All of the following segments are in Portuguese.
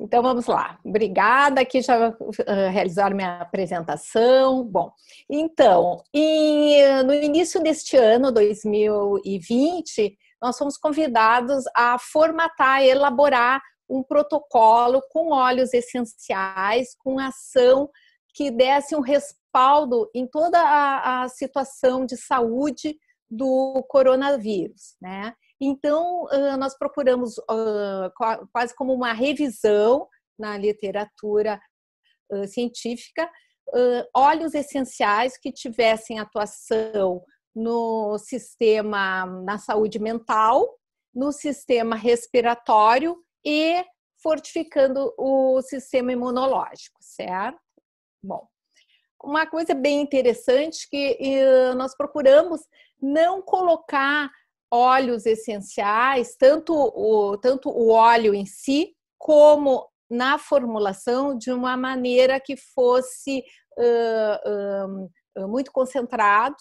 Então vamos lá. Obrigada, aqui já eh, realizar minha apresentação. Bom, então, em, eh, no início deste ano, 2020, nós fomos convidados a formatar, elaborar um protocolo com óleos essenciais, com ação que desse um respaldo em toda a, a situação de saúde do coronavírus, né? Então, nós procuramos quase como uma revisão na literatura científica óleos essenciais que tivessem atuação no sistema na saúde mental, no sistema respiratório e fortificando o sistema imunológico, certo? Bom, uma coisa bem interessante que nós procuramos não colocar óleos essenciais, tanto o, tanto o óleo em si, como na formulação de uma maneira que fosse uh, um, muito concentrado,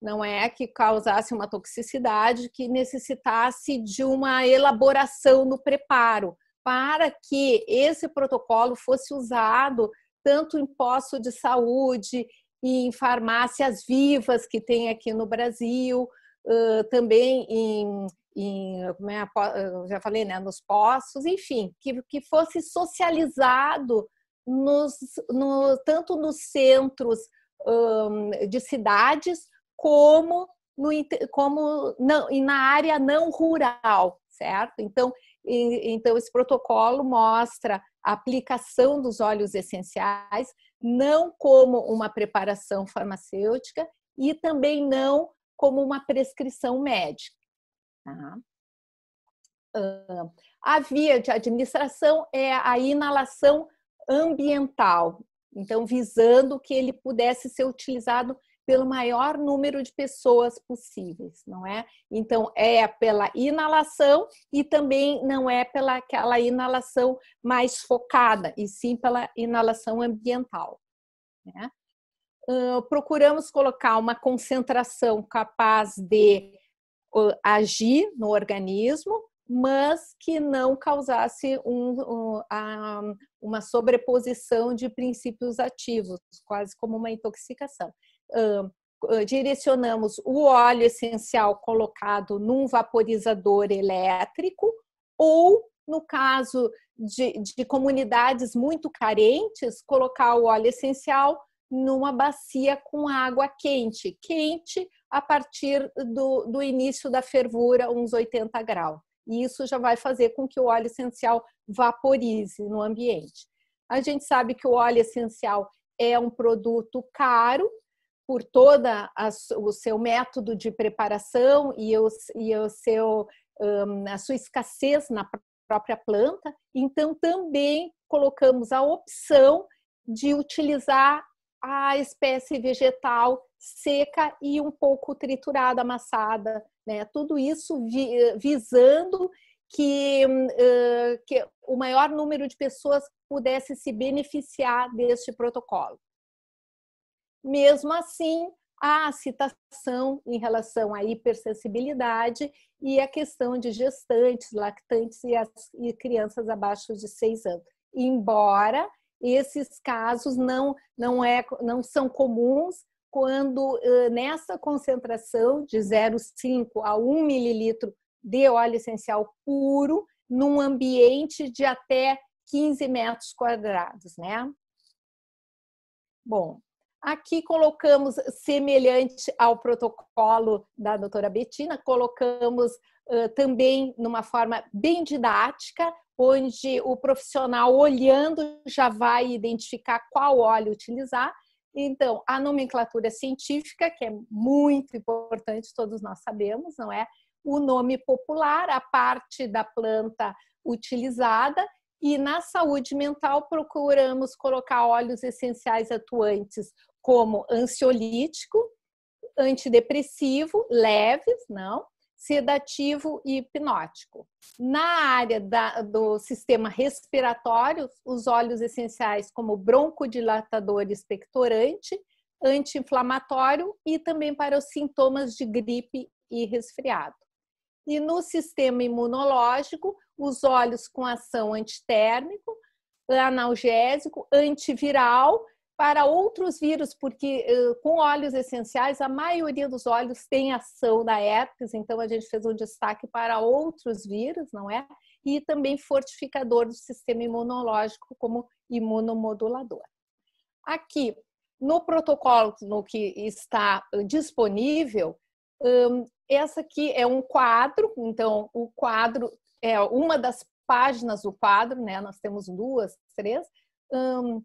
não é que causasse uma toxicidade, que necessitasse de uma elaboração no preparo, para que esse protocolo fosse usado tanto em posto de saúde e em farmácias vivas que tem aqui no Brasil, também em, em é, já falei, né, nos poços enfim, que, que fosse socializado nos, no, tanto nos centros um, de cidades como, no, como não, na área não rural, certo? Então, e, então, esse protocolo mostra a aplicação dos óleos essenciais não como uma preparação farmacêutica e também não como uma prescrição médica. Tá? A via de administração é a inalação ambiental, então visando que ele pudesse ser utilizado pelo maior número de pessoas possíveis, não é? Então é pela inalação e também não é pela aquela inalação mais focada, e sim pela inalação ambiental. Né? uh, procuramos colocar uma concentração capaz de uh, agir no organismo, mas que não causasse um, um, uma sobreposição de princípios ativos, quase como uma intoxicação. Uh, direcionamos o óleo essencial colocado num vaporizador elétrico ou no caso de, de, comunidades muito carentes, colocar o óleo essencial numa bacia com água quente, quente a partir do, do início da fervura, uns 80 graus. E isso já vai fazer com que o óleo essencial vaporize no ambiente. A gente sabe que o óleo essencial é um produto caro por toda a, o seu método de preparação e, o, e o seu, um, a sua escassez na própria planta. Então, também colocamos a opção de utilizar a espécie vegetal seca e um pouco triturada, amassada, né? Tudo isso vi, eh, visando que, uh, que o maior número de pessoas pudesse se beneficiar deste protocolo. Mesmo assim, há a citação em relação à hipersensibilidade e a questão de gestantes, lactantes e, as, e crianças abaixo de seis anos. Embora esses casos não, não, é, não são comuns quando nessa concentração de 0,5 a 1 mililitro de óleo essencial puro, num ambiente de até 15 metros quadrados, né? Bom, aqui colocamos, semelhante ao protocolo da doutora Betina, colocamos uh, também numa forma bem didática onde o profissional olhando já vai identificar qual óleo utilizar. Então, a nomenclatura científica, que é muito importante, todos nós sabemos, não é? O nome popular, a parte da planta utilizada, e na saúde mental procuramos colocar óleos essenciais atuantes como ansiolítico, antidepressivo, leves, não, sedativo e hipnótico. Na área da, do sistema respiratório, os óleos essenciais como broncodilatador expectorante, anti-inflamatório e também para os sintomas de gripe e resfriado. E no sistema imunológico, os óleos com ação antitérmico, analgésico, antiviral para outros vírus, porque eh, com óleos essenciais, a maioria dos óleos tem ação da herpes, então a gente fez um destaque para outros vírus, não é? E também fortificador do sistema imunológico como imunomodulador. Aqui, no protocolo no que está eh, disponível, hum, essa aqui é um quadro, então o quadro é uma das páginas do quadro, né? Nós temos duas, três. Um,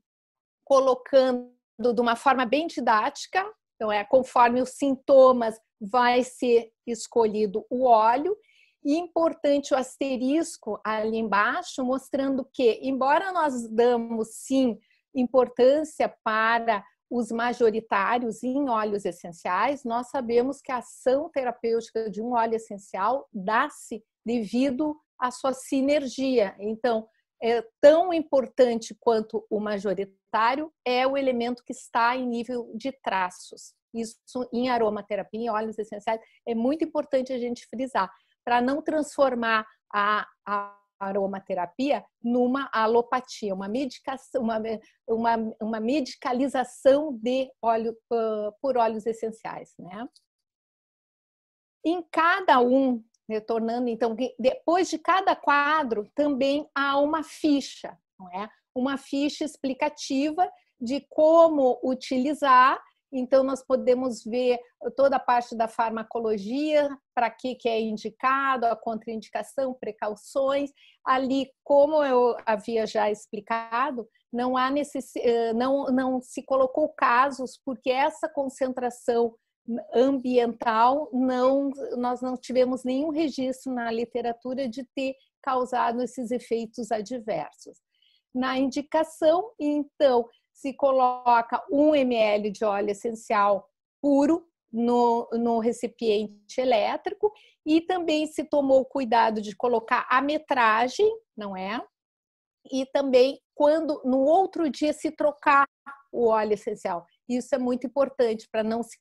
colocando de uma forma bem didática, então é conforme os sintomas vai ser escolhido o óleo e importante o asterisco ali embaixo mostrando que embora nós damos sim importância para os majoritários em óleos essenciais, nós sabemos que a ação terapêutica de um óleo essencial dá-se devido à sua sinergia. Então, é, tão importante quanto o majoritário é o elemento que está em nível de traços. Isso em aromaterapia, em óleos essenciais, é muito importante a gente frisar, para não transformar a, a aromaterapia numa alopatia, uma medicação, uma, uma, uma medicalização de óleo ah, por óleos essenciais, né? Em cada um retornando então depois de cada quadro também há uma ficha, não é? Uma ficha explicativa de como utilizar. Então nós podemos ver toda a parte da farmacologia, para que que é indicado, a contraindicação, precauções. Ali, como eu havia já explicado, não há necess... Eh, não não se colocou casos porque essa concentração ambiental, não, nós não tivemos nenhum registro na literatura de ter causado esses efeitos adversos. Na indicação, então, se coloca 1 ml de óleo essencial puro no, no recipiente elétrico e também se tomou cuidado de colocar a metragem, não é? E também quando no outro dia se trocar o óleo essencial. Isso é muito importante para não se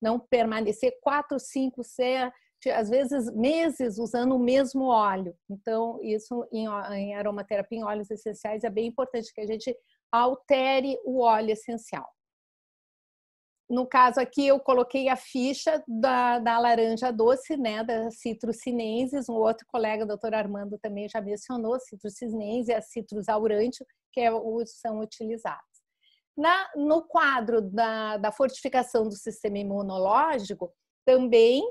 não permanecer quatro, cinco, seis, às vezes meses usando o mesmo óleo. Então, isso em, em aromaterapia, em óleos essenciais, é bem importante que a gente altere o óleo essencial. No caso aqui, eu coloquei a ficha da, da laranja doce, né, da sinensis Um outro colega, o doutor Armando, também já mencionou, sinensis e a citrus aurante, que é, são utilizados. Na, no quadro da, da fortificação do sistema imunológico, também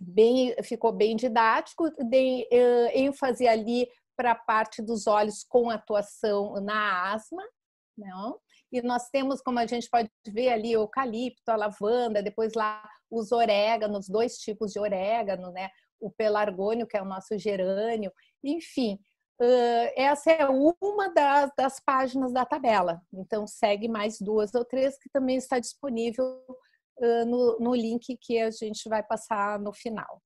bem, ficou bem didático, dei uh, ênfase ali para a parte dos olhos com atuação na asma, Né? E nós temos, como a gente pode ver ali, o eucalipto, a lavanda, depois lá os oréganos, dois tipos de orégano, né? O pelargônio, que é o nosso gerânio, enfim, essa é uma das, das, páginas da tabela. Então, segue mais duas ou três que também está disponível no, no link que a gente vai passar no final.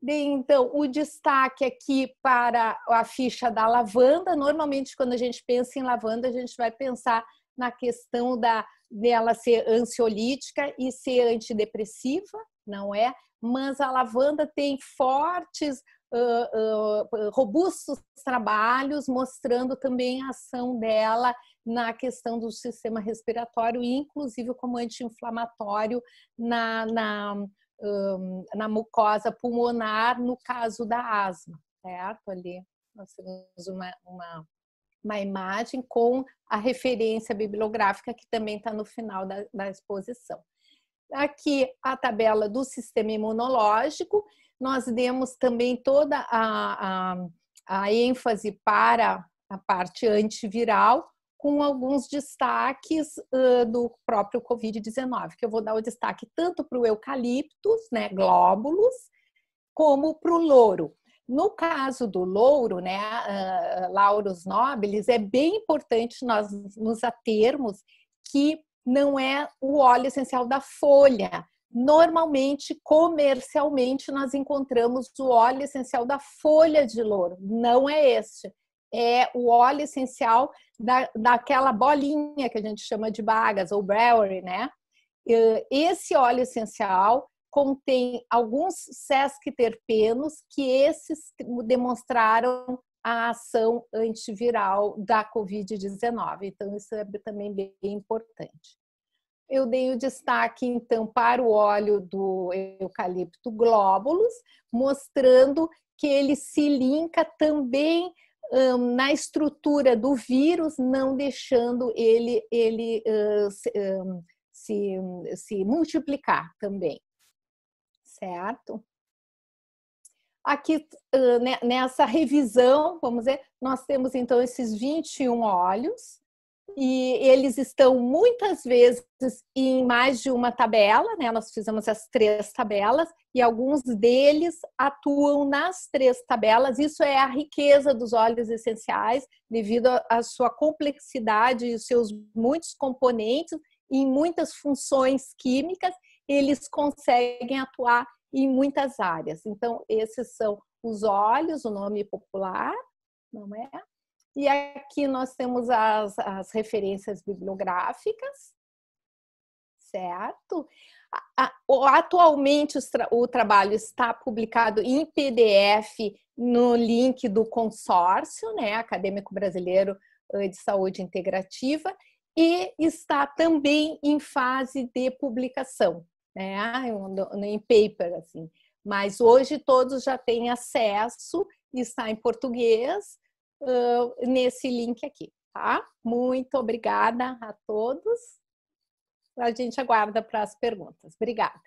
Bem, então, o destaque aqui para a ficha da lavanda. Normalmente, quando a gente pensa em lavanda, a gente vai pensar na questão da, dela ser ansiolítica e ser antidepressiva, não é? Mas a lavanda tem fortes uh, robustos trabalhos mostrando também a ação dela na questão do sistema respiratório e inclusive como anti-inflamatório na, na, um, na mucosa pulmonar no caso da asma, certo? Ali nós temos uma, uma, uma imagem com a referência bibliográfica que também está no final da, da exposição. Aqui a tabela do sistema imunológico nós demos também toda a, a, a ênfase para a parte antiviral, com alguns destaques uh, do próprio Covid-19, que eu vou dar o destaque tanto para o eucaliptus, né, glóbulos, como para o louro. No caso do louro, né, uh, lauros nobilis, é bem importante nós nos atermos que não é o óleo essencial da folha, Normalmente, comercialmente, nós encontramos o óleo essencial da folha de louro, não é este. É o óleo essencial da, daquela bolinha que a gente chama de bagas ou brewery, né? Esse óleo essencial contém alguns sesquiterpenos que esses demonstraram a ação antiviral da COVID-19. Então isso é também bem importante eu dei o destaque então para o óleo do eucalipto glóbulos, mostrando que ele se linka também um, na estrutura do vírus, não deixando ele, ele uh, se, um, se, se multiplicar também, certo? Aqui nessa revisão, vamos ver, nós temos então esses 21 óleos, e eles estão muitas vezes em mais de uma tabela, né? Nós fizemos as três tabelas e alguns deles atuam nas três tabelas. Isso é a riqueza dos óleos essenciais, devido à sua complexidade e os seus muitos componentes em muitas funções químicas, eles conseguem atuar em muitas áreas. Então, esses são os óleos, o nome popular, não é? E aqui nós temos as, as referências bibliográficas, certo? Atualmente o trabalho está publicado em PDF no link do consórcio, né, Acadêmico Brasileiro eh, de Saúde Integrativa, e está também em fase de publicação, né, em paper, assim. Mas hoje todos já têm acesso, está em português, nesse link aqui, tá? Muito obrigada a todos. A gente aguarda para as perguntas. Obrigada.